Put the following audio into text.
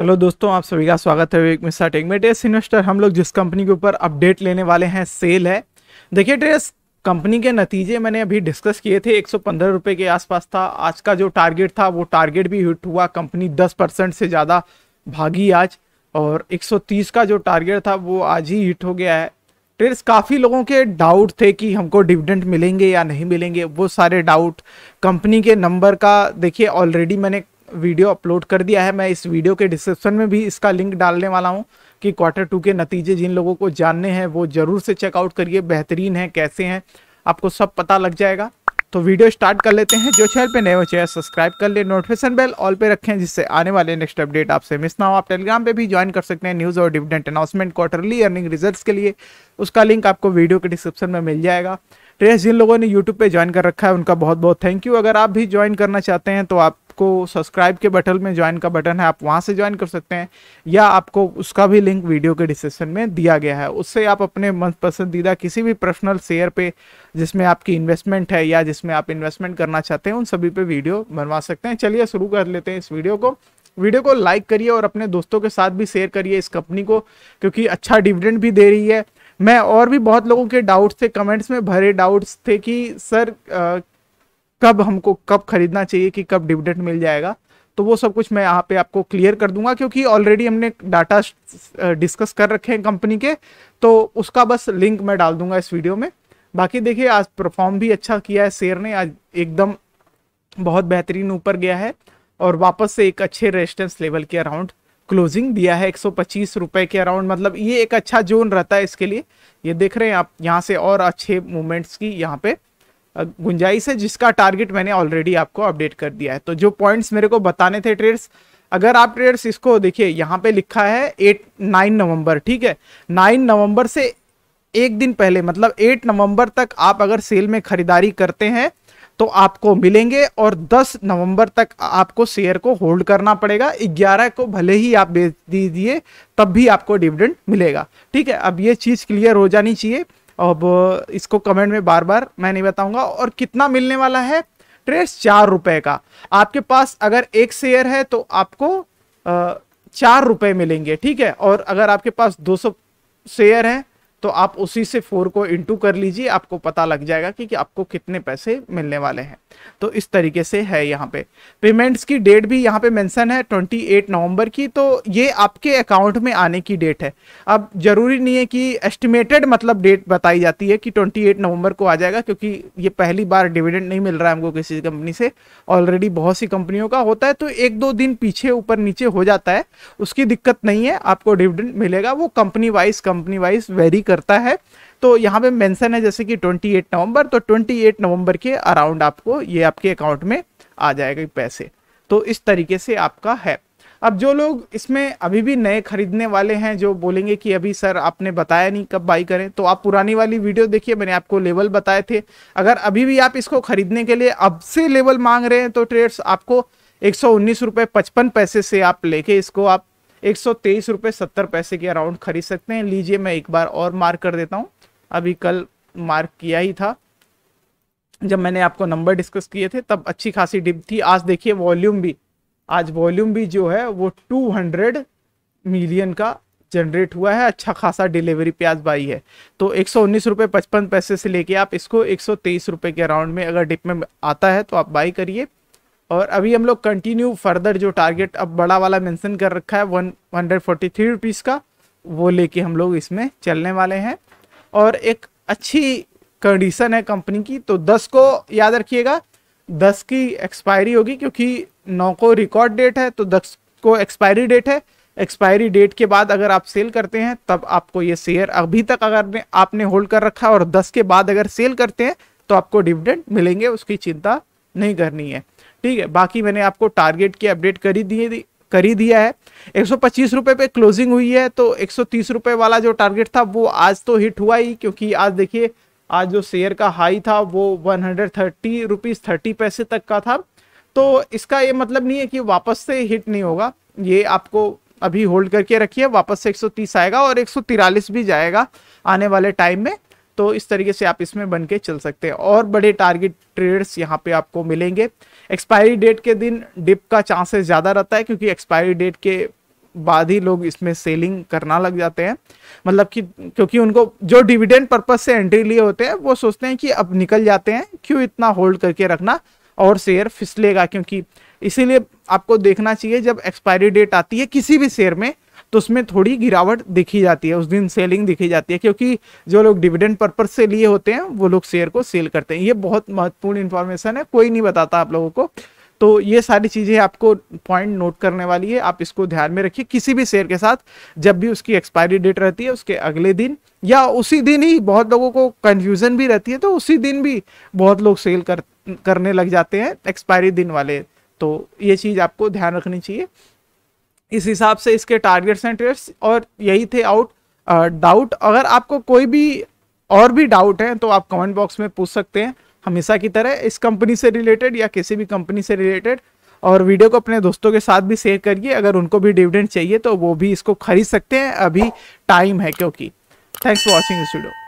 hello दोस्तों आप सभी का स्वागत है विवेक मिश्रा टेक में टेस्ट इन्वेस्टर हम लोग जिस कंपनी के ऊपर अपडेट लेने वाले हैं सेल है देखिए टेस्ट कंपनी के नतीजे मैंने अभी डिस्कस किए थे एक सौ रुपए के आसपास था आज का जो टारगेट था वो टारगेट भी हिट हुआ कंपनी 10 परसेंट से ज़्यादा भागी आज और 130 का जो टारगेट था वो आज ही हिट हो गया है ट्रेड्स काफ़ी लोगों के डाउट थे कि हमको डिविडेंड मिलेंगे या नहीं मिलेंगे वो सारे डाउट कंपनी के नंबर का देखिए ऑलरेडी मैंने वीडियो अपलोड कर दिया है मैं इस वीडियो के डिस्क्रिप्शन में भी इसका लिंक डालने वाला हूँ कि क्वार्टर टू के नतीजे जिन लोगों को जानने हैं वो ज़रूर से चेकआउट करिए बेहतरीन है कैसे हैं आपको सब पता लग जाएगा तो वीडियो स्टार्ट कर लेते हैं जो चैनल पे नए हो चैनल सब्सक्राइब कर ले नोटिफिकेशन बेल ऑल पे रखें जिससे आने वाले नेक्स्ट अपडेट आपसे मिस ना हो आप टेलीग्राम पे भी ज्वाइन कर सकते हैं न्यूज़ और dividend announcement quarterly earning result के लिए उसका लिंक आपको वीडियो के डिस्क्रिप्शन में मिल जाएगा ट्रेस जिन लोगों ने यूट्यूब पर ज्वाइन कर रखा है उनका बहुत बहुत थैंक यू अगर आप भी ज्वाइन करना चाहते हैं तो आप आपको सब्सक्राइब के बटन में ज्वाइन का बटन है आप वहाँ से ज्वाइन कर सकते हैं या आपको उसका भी लिंक वीडियो के डिस्क्रिप्शन में दिया गया है उससे आप अपने मन पसंदीदा किसी भी पर्सनल शेयर पे जिसमें आपकी इन्वेस्टमेंट है या जिसमें आप इन्वेस्टमेंट करना चाहते हैं उन सभी पे वीडियो बनवा सकते हैं चलिए शुरू कर लेते हैं इस वीडियो को वीडियो को लाइक करिए और अपने दोस्तों के साथ भी शेयर करिए इस कंपनी को क्योंकि अच्छा डिविडेंड भी दे रही है मैं और भी बहुत लोगों के डाउट्स थे कमेंट्स में भरे डाउट्स थे कि सर आ, कब हमको कब खरीदना चाहिए कि कब डिविडेंड मिल जाएगा तो वो सब कुछ मैं यहाँ पे आपको क्लियर कर दूंगा क्योंकि ऑलरेडी हमने डाटा डिस्कस कर रखे हैं कंपनी के तो उसका बस लिंक मैं डाल दूंगा इस वीडियो में बाकी देखिए आज परफॉर्म भी अच्छा किया है शेयर ने आज एकदम बहुत बेहतरीन ऊपर गया है और वापस से एक अच्छे रेजिस्टेंस लेवल के अराउंड क्लोजिंग दिया है एक रुपए के अराउंड मतलब ये एक अच्छा जोन रहता है इसके लिए ये देख रहे हैं आप यहाँ से और अच्छे मूवमेंट्स की यहाँ पे गुंजाइश है जिसका टारगेट मैंने ऑलरेडी आपको अपडेट कर दिया है तो जो पॉइंट्स मेरे को बताने थे ट्रेड्स अगर आप ट्रेड्स इसको देखिए यहाँ पे लिखा है एट नाइन नवंबर ठीक है नाइन नवंबर से एक दिन पहले मतलब एट नवंबर तक आप अगर सेल में खरीदारी करते हैं तो आपको मिलेंगे और दस नवंबर तक आपको शेयर को होल्ड करना पड़ेगा ग्यारह को भले ही आप बेच दीजिए तब भी आपको डिविडेंड मिलेगा ठीक है अब ये चीज़ क्लियर हो जानी चाहिए अब इसको कमेंट में बार बार मैं नहीं बताऊंगा और कितना मिलने वाला है ट्रेस चार रुपए का आपके पास अगर एक शेयर है तो आपको चार रुपए मिलेंगे ठीक है और अगर आपके पास दो सौ शेयर हैं तो आप उसी से फोर को इंटू कर लीजिए आपको पता लग जाएगा कि, कि आपको कितने पैसे मिलने वाले हैं तो इस तरीके से है यहाँ पे पेमेंट्स की डेट भी यहाँ पे मेंशन है 28 नवंबर की तो ये आपके अकाउंट में आने की डेट है अब ज़रूरी नहीं है कि एस्टिमेटेड मतलब डेट बताई जाती है कि 28 नवंबर को आ जाएगा क्योंकि ये पहली बार डिविडेंड नहीं मिल रहा है हमको किसी कंपनी से ऑलरेडी बहुत सी कंपनियों का होता है तो एक दो दिन पीछे ऊपर नीचे हो जाता है उसकी दिक्कत नहीं है आपको डिविडेंड मिलेगा वो company wise company wise vary करता है तो यहाँ पे मेंशन है जैसे कि 28 नवंबर तो 28 नवंबर के अराउंड आपको ये आपके अकाउंट में आ जाएगा पैसे तो इस तरीके से आपका है अब जो लोग इसमें अभी भी नए खरीदने वाले हैं जो बोलेंगे कि अभी सर आपने बताया नहीं कब बाई करें तो आप पुरानी वाली वीडियो देखिए मैंने आपको लेवल बताए थे अगर अभी भी आप इसको खरीदने के लिए अब से लेवल मांग रहे हैं तो ट्रेड्स आपको एक सौ पैसे से आप लेके इसको आप एक सौ तेईस रुपये सत्तर पैसे के अराउंड खरीद सकते हैं लीजिए मैं एक बार और मार्क कर देता हूँ अभी कल मार्क किया ही था जब मैंने आपको नंबर डिस्कस किए थे तब अच्छी खासी डिप थी आज देखिए वॉल्यूम भी आज वॉल्यूम भी जो है वो 200 मिलियन का जनरेट हुआ है अच्छा खासा डिलीवरी प्याज बाई है तो एक सौ पैसे से लेके आप इसको एक सौ के अराउंड में अगर डिप में आता है तो आप बाई करिए और अभी हम लोग कंटिन्यू फर्दर जो टारगेट अब बड़ा वाला मेंशन कर रखा है one hundred forty three rupees का वो लेके हम लोग इसमें चलने वाले हैं और एक अच्छी कंडीशन है कंपनी की तो दस को याद रखिएगा दस की एक्सपायरी होगी क्योंकि नौ को रिकॉर्ड डेट है तो दस को एक्सपायरी डेट है एक्सपायरी डेट के बाद अगर आप सेल करते हैं तब आपको ये शेयर अभी तक अगर आपने होल्ड कर रखा है और दस के बाद अगर सेल करते हैं तो आपको डिविडेंड मिलेंगे उसकी चिंता नहीं करनी है ठीक है बाकी मैंने आपको टारगेट की अपडेट करी दिए कर ही दिया है एक सौ पे क्लोजिंग हुई है तो एक सौ वाला जो टारगेट था वो आज तो हिट हुआ ही क्योंकि आज देखिए आज जो शेयर का हाई था वो one hundred thirty rupees thirty पैसे तक का था तो इसका ये मतलब नहीं है कि वापस से हिट नहीं होगा ये आपको अभी होल्ड करके रखिए वापस से 130 आएगा और एक भी जाएगा आने वाले टाइम में तो इस तरीके से आप इसमें बन के चल सकते हैं और बड़े टारगेट ट्रेड्स यहाँ पे आपको मिलेंगे एक्सपायरी डेट के दिन डिप का चांसेस ज़्यादा रहता है क्योंकि एक्सपायरी डेट के बाद ही लोग इसमें सेलिंग करना लग जाते हैं मतलब कि क्योंकि उनको जो डिविडेंड पर्पज से एंट्री लिए होते हैं वो सोचते हैं कि अब निकल जाते हैं क्यों इतना होल्ड करके रखना और शेयर फिसलेगा क्योंकि इसीलिए आपको देखना चाहिए जब एक्सपायरी डेट आती है किसी भी शेयर में तो उसमें थोड़ी गिरावट दिखी जाती है उस दिन सेलिंग दिखी जाती है क्योंकि जो लोग डिविडेंड पर्पज से लिए होते हैं वो लोग शेयर को सेल करते हैं ये बहुत महत्वपूर्ण इन्फॉर्मेशन है कोई नहीं बताता आप लोगों को तो ये सारी चीज़ें आपको पॉइंट नोट करने वाली है आप इसको ध्यान में रखिए किसी भी शेयर के साथ जब भी उसकी एक्सपायरी डेट रहती है उसके अगले दिन या उसी दिन ही बहुत लोगों को कन्फ्यूज़न भी रहती है तो उसी दिन भी बहुत लोग सेल कर करने लग जाते हैं एक्सपायरी दिन वाले तो ये चीज़ आपको ध्यान रखनी चाहिए इस हिसाब से इसके टारगेट्स एंड ट्रेड्स और यही थे आउट डाउट अगर आपको कोई भी और भी डाउट है तो आप कमेंट बॉक्स में पूछ सकते हैं हमेशा की तरह इस कंपनी से रिलेटेड या किसी भी कंपनी से रिलेटेड और वीडियो को अपने दोस्तों के साथ भी शेयर करिए अगर उनको भी डिविडेंड चाहिए तो वो भी इसको खरीद सकते हैं अभी टाइम है क्योंकि thanks for watching this video